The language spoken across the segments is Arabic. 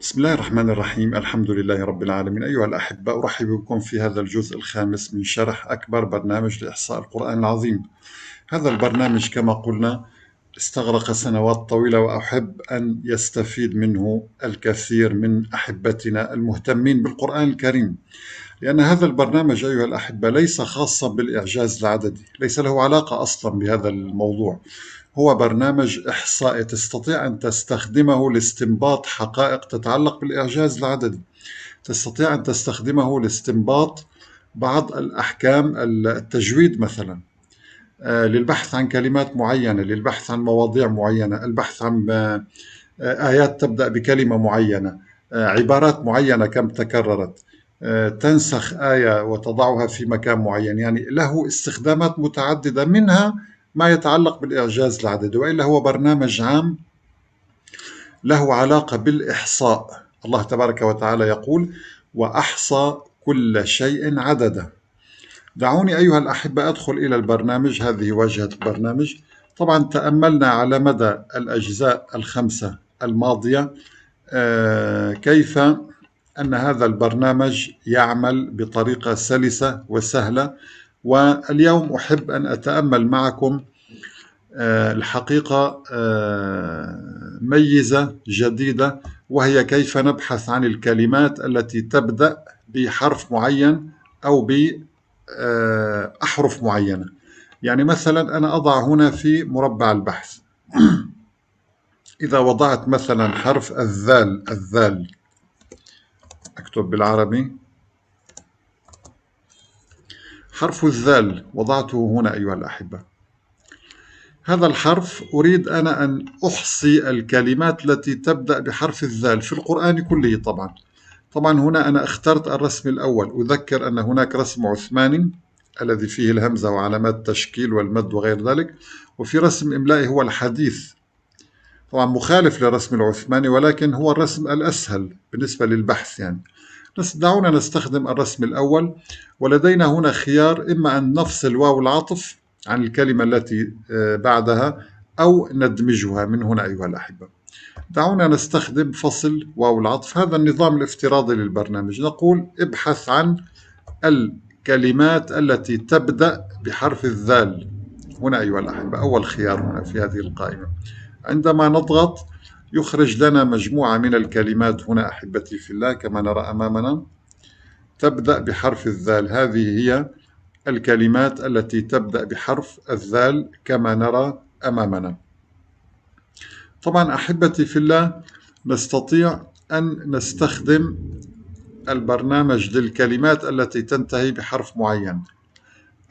بسم الله الرحمن الرحيم الحمد لله رب العالمين أيها الأحبة أرحب بكم في هذا الجزء الخامس من شرح أكبر برنامج لإحصاء القرآن العظيم هذا البرنامج كما قلنا استغرق سنوات طويلة وأحب أن يستفيد منه الكثير من أحبتنا المهتمين بالقرآن الكريم لأن هذا البرنامج أيها الأحبة ليس خاصا بالإعجاز العددي ليس له علاقة أصلا بهذا الموضوع هو برنامج إحصائي تستطيع أن تستخدمه لاستنباط حقائق تتعلق بالإعجاز العددي تستطيع أن تستخدمه لاستنباط بعض الأحكام التجويد مثلا آه، للبحث عن كلمات معينة للبحث عن مواضيع معينة البحث عن آه، آه، آيات تبدأ بكلمة معينة عبارات معينة كم تكررت تنسخ آية وتضعها في مكان معين يعني له استخدامات متعددة منها ما يتعلق بالإعجاز العددي وإلا هو برنامج عام له علاقة بالإحصاء الله تبارك وتعالى يقول وأحصى كل شيء عددا دعوني أيها الأحبة أدخل إلى البرنامج هذه واجهة البرنامج طبعا تأملنا على مدى الأجزاء الخمسة الماضية آه، كيف أن هذا البرنامج يعمل بطريقة سلسة وسهلة واليوم أحب أن أتأمل معكم آه، الحقيقة آه، ميزة جديدة وهي كيف نبحث عن الكلمات التي تبدأ بحرف معين أو بأحرف آه، معينة يعني مثلا أنا أضع هنا في مربع البحث إذا وضعت مثلا حرف الذال الذال أكتب بالعربي حرف الذال وضعته هنا أيها الأحبة هذا الحرف أريد أنا أن أحصي الكلمات التي تبدأ بحرف الذال في القرآن كله طبعا طبعا هنا أنا اخترت الرسم الأول أذكر أن هناك رسم عثماني الذي فيه الهمزة وعلامات التشكيل والمد وغير ذلك وفي رسم إملائي هو الحديث طبعا مخالف للرسم العثماني ولكن هو الرسم الأسهل بالنسبة للبحث يعني دعونا نستخدم الرسم الأول ولدينا هنا خيار إما أن نفصل واو العطف عن الكلمة التي آه، بعدها أو ندمجها من هنا أيها الأحبة دعونا نستخدم فصل واو العطف هذا النظام الافتراضي للبرنامج نقول ابحث عن الكلمات التي تبدأ بحرف الذال هنا أيها الأحبة أول خيار هنا في هذه القائمة عندما نضغط يخرج لنا مجموعة من الكلمات هنا أحبتي في الله كما نرى أمامنا تبدأ بحرف الذال هذه هي الكلمات التي تبدأ بحرف الذال كما نرى أمامنا طبعا أحبتي في الله نستطيع أن نستخدم البرنامج للكلمات التي تنتهي بحرف معين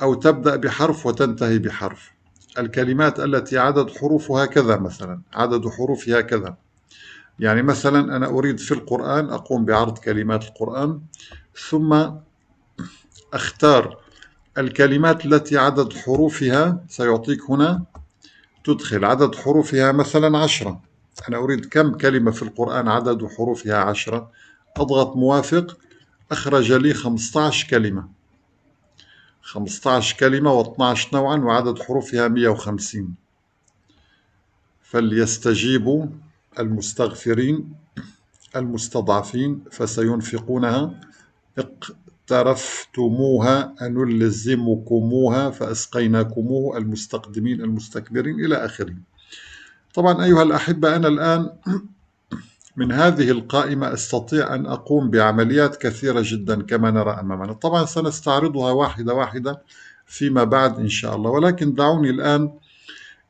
أو تبدأ بحرف وتنتهي بحرف الكلمات التي عدد حروفها كذا مثلا عدد حروفها كذا يعني مثلا أنا أريد في القرآن أقوم بعرض كلمات القرآن ثم أختار الكلمات التي عدد حروفها سيعطيك هنا تدخل عدد حروفها مثلا عشرة أنا أريد كم كلمة في القرآن عدد حروفها عشرة أضغط موافق أخرج لي 15 كلمة 15 كلمة و12 نوعا وعدد حروفها 150 فليستجيبوا المستغفرين المستضعفين فسينفقونها اقترفتموها أنلزمكموها فأسقيناكموه المستقدمين المستكبرين إلى آخره طبعا أيها الأحبة أنا الآن من هذه القائمة أستطيع أن أقوم بعمليات كثيرة جدا كما نرى أمامنا طبعا سنستعرضها واحدة واحدة فيما بعد إن شاء الله ولكن دعوني الآن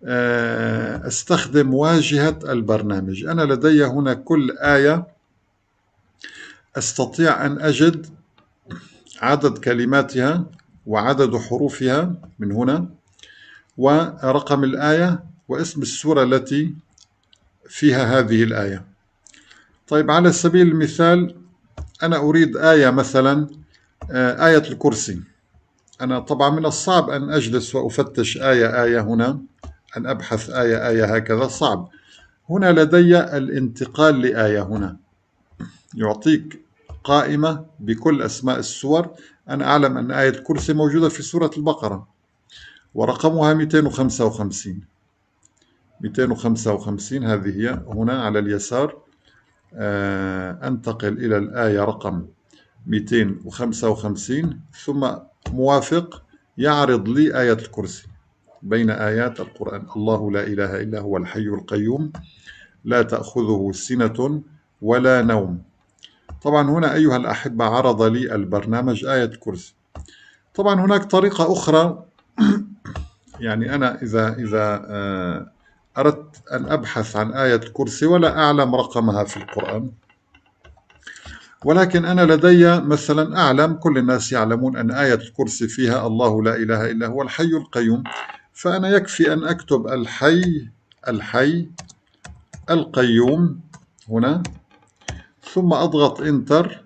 آه، أستخدم واجهة البرنامج أنا لدي هنا كل آية أستطيع أن أجد عدد كلماتها وعدد حروفها من هنا ورقم الآية واسم السورة التي فيها هذه الآية طيب على سبيل المثال أنا أريد آية مثلا آه، آية الكرسي أنا طبعا من الصعب أن أجلس وأفتش آية آية هنا أن أبحث آية آية هكذا صعب هنا لدي الانتقال لآية هنا يعطيك قائمة بكل أسماء السور أنا أعلم أن آية الكرسي موجودة في سورة البقرة ورقمها 255 255 هذه هي هنا على اليسار آه، أنتقل إلى الآية رقم 255 ثم موافق يعرض لي آية الكرسي بين آيات القرآن الله لا إله إلا هو الحي القيوم لا تأخذه سنة ولا نوم طبعا هنا أيها الأحبة عرض لي البرنامج آية الكرسي طبعا هناك طريقة أخرى يعني أنا إذا إذا آه، أردت أن أبحث عن آية الكرسي ولا أعلم رقمها في القرآن ولكن أنا لدي مثلا أعلم كل الناس يعلمون أن آية الكرسي فيها الله لا إله إلا هو الحي القيوم فأنا يكفي أن أكتب الحي الحي القيوم هنا ثم أضغط إنتر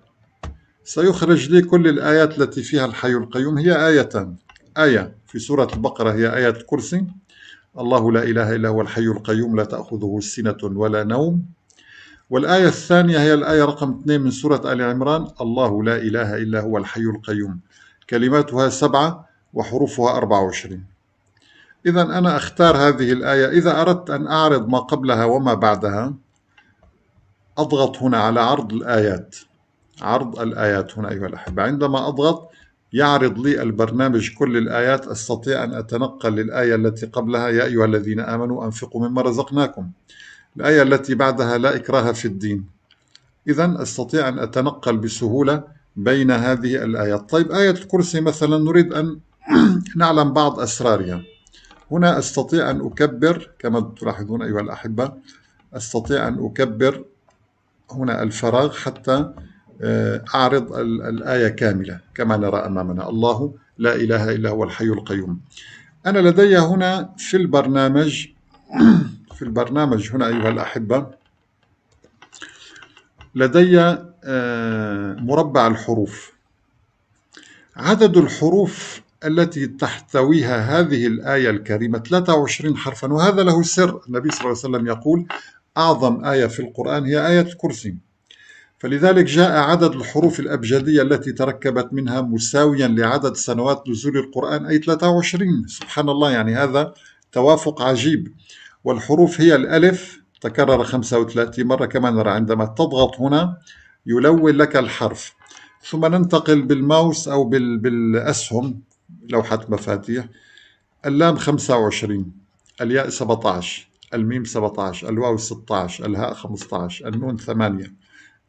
سيخرج لي كل الآيات التي فيها الحي القيوم هي آيتان آية في سورة البقرة هي آية الكرسي الله لا إله إلا هو الحي القيوم لا تأخذه سنة ولا نوم والآية الثانية هي الآية رقم 2 من سورة آل عمران الله لا إله إلا هو الحي القيوم كلماتها سبعة وحروفها 24 إذا أنا أختار هذه الآية إذا أردت أن أعرض ما قبلها وما بعدها أضغط هنا على عرض الآيات عرض الآيات هنا أيها الأحبة عندما أضغط يعرض لي البرنامج كل الآيات أستطيع أن أتنقل للآية التي قبلها يا أيها الذين آمنوا أنفقوا مما رزقناكم الآية التي بعدها لا إكراه في الدين إذا أستطيع أن أتنقل بسهولة بين هذه الآيات طيب آية الكرسي مثلا نريد أن نعلم بعض أسرارها هنا أستطيع أن أكبر كما تلاحظون أيها الأحبة أستطيع أن أكبر هنا الفراغ حتى آه، أعرض الآية كاملة كما نرى أمامنا الله لا إله إلا هو الحي القيوم أنا لدي هنا في البرنامج في البرنامج هنا أيها الأحبة لدي آه، مربع الحروف عدد الحروف التي تحتويها هذه الآية الكريمة 23 حرفا وهذا له سر النبي صلى الله عليه وسلم يقول أعظم آية في القرآن هي آية الكرسي فلذلك جاء عدد الحروف الأبجدية التي تركبت منها مساويا لعدد سنوات نزول القرآن أي 23 سبحان الله يعني هذا توافق عجيب والحروف هي الألف تكرر 35 مرة كما نرى عندما تضغط هنا يلون لك الحرف ثم ننتقل بالماوس أو بالأسهم لوحة مفاتيح اللام 25 الياء 17 الميم 17 الواو 16 الهاء 15 النون 8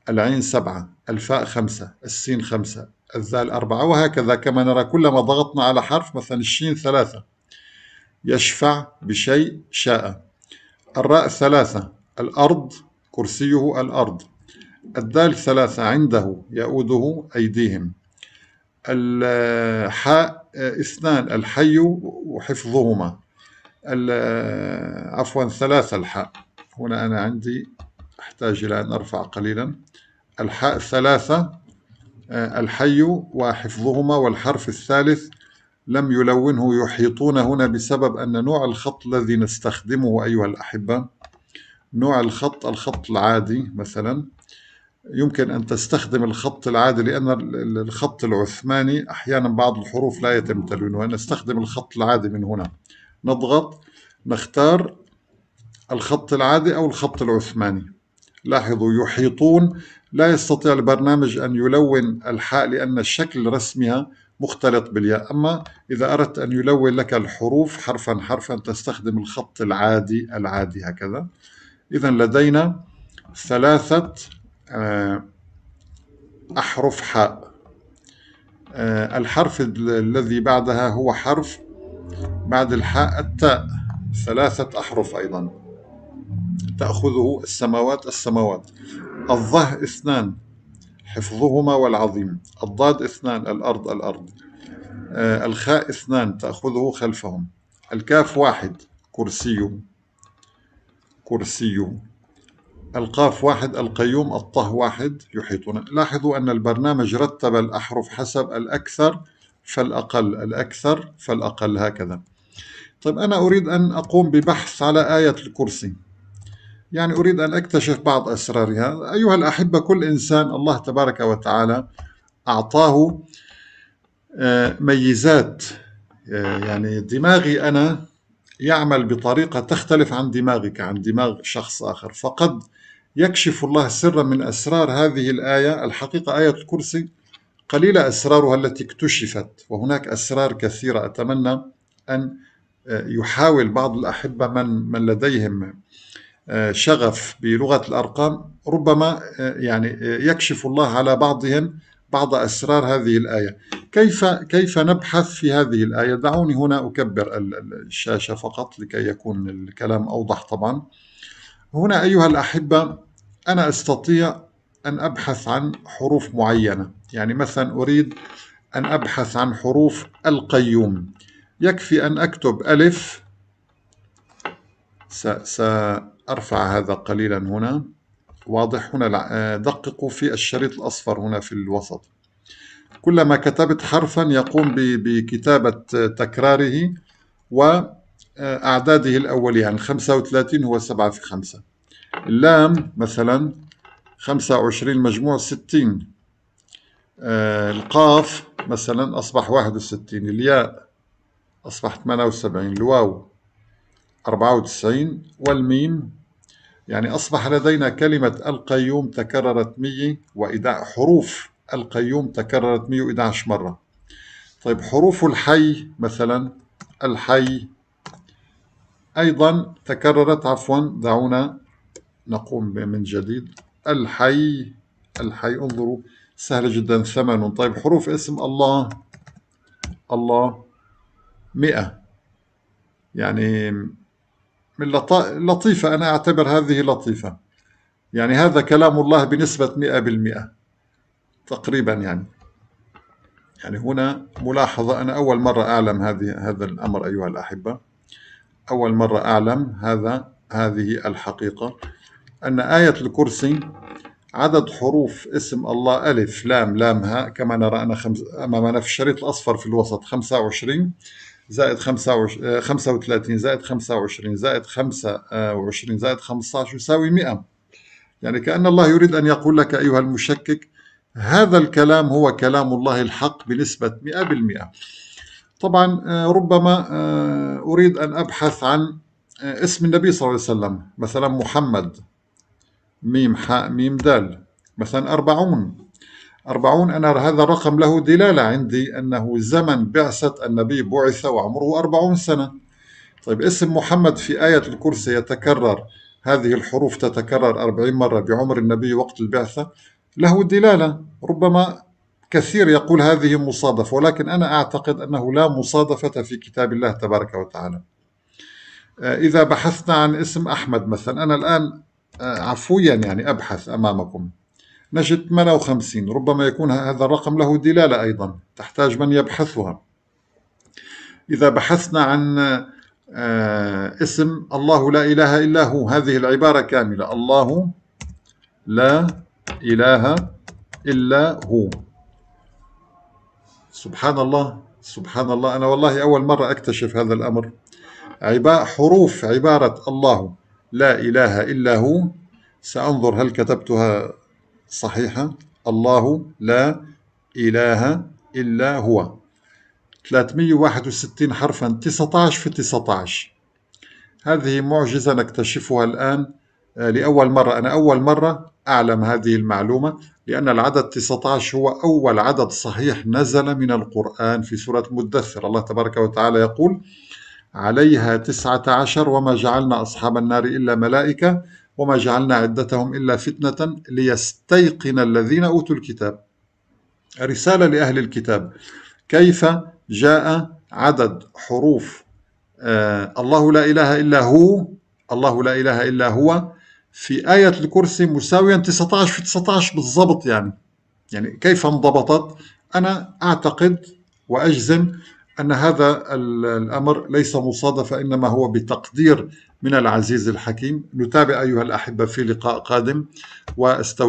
العين سبعة الفاء خمسة السين خمسة الذال أربعة وهكذا كما نرى كلما ضغطنا على حرف مثلا الشين ثلاثة يشفع بشيء شاء الراء ثلاثة الأرض كرسيه الأرض الدال ثلاثة عنده يؤوده أيديهم الحاء آه، اثنان الحي وحفظهما آه، عفوا ثلاثة الحاء هنا أنا عندي أحتاج إلى أن أرفع قليلا الحاء الثلاثة آه، الحي وحفظهما والحرف الثالث لم يلونه يحيطون هنا بسبب أن نوع الخط الذي نستخدمه أيها الأحبة نوع الخط الخط العادي مثلا يمكن أن تستخدم الخط العادي لأن الخط العثماني أحيانا بعض الحروف لا يتم تلوينها نستخدم الخط العادي من هنا نضغط نختار الخط العادي أو الخط العثماني لاحظوا يحيطون لا يستطيع البرنامج أن يلون الحاء لأن الشكل رسمها مختلط بالياء أما إذا أردت أن يلون لك الحروف حرفا حرفا تستخدم الخط العادي العادي هكذا إذا لدينا ثلاثة آه، أحرف حاء آه، الحرف الذي بعدها هو حرف بعد الحاء التاء ثلاثة أحرف أيضاً تأخذه السماوات السماوات الظه اثنان حفظهما والعظيم الضاد اثنان الأرض الأرض آه الخاء اثنان تأخذه خلفهم الكاف واحد كرسي كرسي القاف واحد القيوم الطه واحد يحيطنا لاحظوا أن البرنامج رتب الأحرف حسب الأكثر فالأقل الأكثر فالأقل هكذا طيب أنا أريد أن أقوم ببحث على آية الكرسي يعني أريد أن أكتشف بعض أسرارها أيها الأحبة كل إنسان الله تبارك وتعالى أعطاه آه، ميزات آه، يعني دماغي أنا يعمل بطريقة تختلف عن دماغك عن دماغ شخص آخر فقد يكشف الله سرا من أسرار هذه الآية الحقيقة آية الكرسي قليلة أسرارها التي اكتشفت وهناك أسرار كثيرة أتمنى أن آه، يحاول بعض الأحبة من, من لديهم آه، شغف بلغة الأرقام ربما آه، يعني آه، يكشف الله على بعضهم بعض أسرار هذه الآية كيف كيف نبحث في هذه الآية دعوني هنا أكبر الشاشة فقط لكي يكون الكلام أوضح طبعا هنا أيها الأحبة أنا أستطيع أن أبحث عن حروف معينة يعني مثلا أريد أن أبحث عن حروف القيوم يكفي أن أكتب ألف س أرفع هذا قليلا هنا واضح هنا آه، دققوا في الشريط الأصفر هنا في الوسط كلما كتبت حرفا يقوم بكتابة تكراره وأعداده آه، الأولية يعني 35 هو 7 في 5 اللام مثلا 25 مجموع 60 آه، القاف مثلا أصبح 61 الياء أصبح 78 الواو 94 والميم يعني أصبح لدينا كلمة القيوم تكررت 111 حروف القيوم تكررت 111 مرة طيب حروف الحي مثلا الحي أيضا تكررت عفوا دعونا نقوم من جديد الحي الحي انظروا سهلة جدا ثمن طيب حروف اسم الله الله مئة يعني من لطيفة أنا أعتبر هذه لطيفة يعني هذا كلام الله بنسبة 100% تقريبا يعني يعني هنا ملاحظة أنا أول مرة أعلم هذه هذا الأمر أيها الأحبة أول مرة أعلم هذا هذه الحقيقة أن آية الكرسي عدد حروف اسم الله ألف لام لام هاء كما نرى أنا خمس أمامنا في الشريط الأصفر في الوسط 25 زائد 35 آه، زائد 25 زائد 25 آه، زائد 15 يساوي 100 يعني كأن الله يريد أن يقول لك أيها المشكك هذا الكلام هو كلام الله الحق بنسبة 100% طبعا آه، ربما أريد أن أبحث عن اسم النبي صلى الله عليه وسلم مثلا محمد ميم حاء ميم دال مثلا أربعون 40 أنا هذا الرقم له دلالة عندي أنه زمن بعثة النبي بعث وعمره 40 سنة طيب اسم محمد في آية الكرسي يتكرر هذه الحروف تتكرر 40 مرة بعمر النبي وقت البعثة له دلالة ربما كثير يقول هذه مصادفة ولكن أنا أعتقد أنه لا مصادفة في كتاب الله تبارك وتعالى آه، إذا بحثنا عن اسم أحمد مثلا أنا الآن آه، عفويا يعني أبحث أمامكم نجد 58 ربما يكون هذا الرقم له دلالة أيضا تحتاج من يبحثها إذا بحثنا عن آه، اسم الله لا إله إلا هو هذه العبارة كاملة الله لا إله إلا هو سبحان الله سبحان الله أنا والله أول مرة أكتشف هذا الأمر حروف عبارة الله لا إله إلا هو سأنظر هل كتبتها صحيحة الله لا إله إلا هو 361 حرفا 19 في 19 هذه معجزة نكتشفها الآن آه، لأول مرة أنا أول مرة أعلم هذه المعلومة لأن العدد 19 هو أول عدد صحيح نزل من القرآن في سورة مدثر الله تبارك وتعالى يقول عليها 19 وما جعلنا أصحاب النار إلا ملائكة وما جعلنا عدتهم إلا فتنة ليستيقن الذين أوتوا الكتاب رسالة لأهل الكتاب كيف جاء عدد حروف آه الله لا إله إلا هو الله لا إله إلا هو في آية الكرسي مساويا 19 في 19 بالضبط يعني يعني كيف انضبطت أنا أعتقد وأجزم أن هذا الأمر ليس مصادفة إنما هو بتقدير من العزيز الحكيم نتابع أيها الأحبة في لقاء قادم واستو